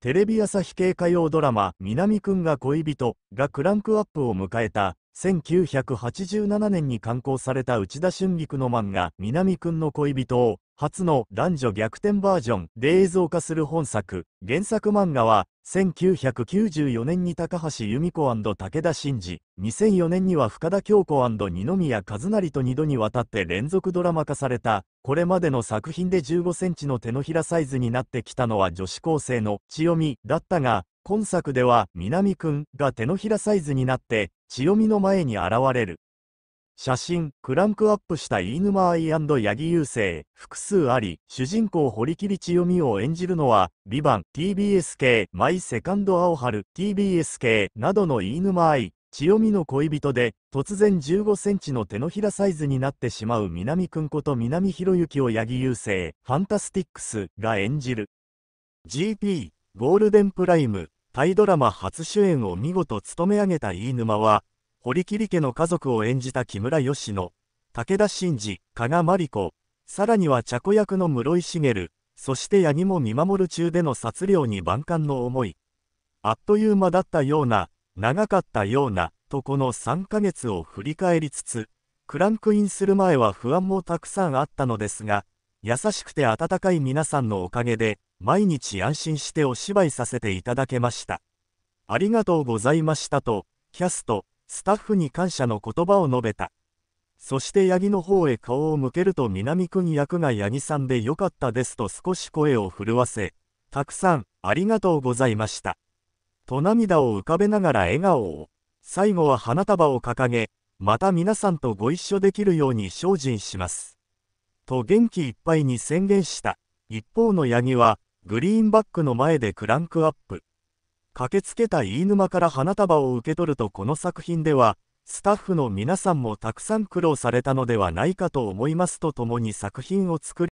テレビ朝日系歌謡ドラマ「南くんが恋人」がクランクアップを迎えた1987年に刊行された内田春菊の漫画「南くんの恋人」を初の男女逆転バージョンで映像化する本作原作漫画は1994年に高橋由美子武田真治、2004年には深田恭子二宮和也と2度にわたって連続ドラマ化された、これまでの作品で15センチの手のひらサイズになってきたのは女子高生の千代美だったが、今作では南くんが手のひらサイズになって、千代美の前に現れる。写真、クランクアップした飯沼愛八木優生、複数あり、主人公堀切千代美を演じるのは、ビバン、TBS 系、マイセカンド青春、TBS 系、などの飯沼愛、千代美の恋人で、突然15センチの手のひらサイズになってしまう南くんこと南博之を八木優生、ファンタスティックスが演じる。GP、ゴールデンプライム、タイドラマ初主演を見事務め上げた飯沼は、堀切家の家族を演じた木村佳乃、武田真治、加賀真理子、さらには茶子役の室井茂、そして八木も見守る中での殺量に万感の思い。あっという間だったような、長かったような、とこの3ヶ月を振り返りつつ、クランクインする前は不安もたくさんあったのですが、優しくて温かい皆さんのおかげで、毎日安心してお芝居させていただけました。ありがとうございましたと、キャスト、スタッフに感謝の言葉を述べた。そして八木の方へ顔を向けると南君役が八木さんでよかったですと少し声を震わせ、たくさんありがとうございました。と涙を浮かべながら笑顔を、最後は花束を掲げ、また皆さんとご一緒できるように精進します。と元気いっぱいに宣言した。一方の八木は、グリーンバックの前でクランクアップ。駆けつけた飯沼から花束を受け取るとこの作品では、スタッフの皆さんもたくさん苦労されたのではないかと思いますとともに作品を作り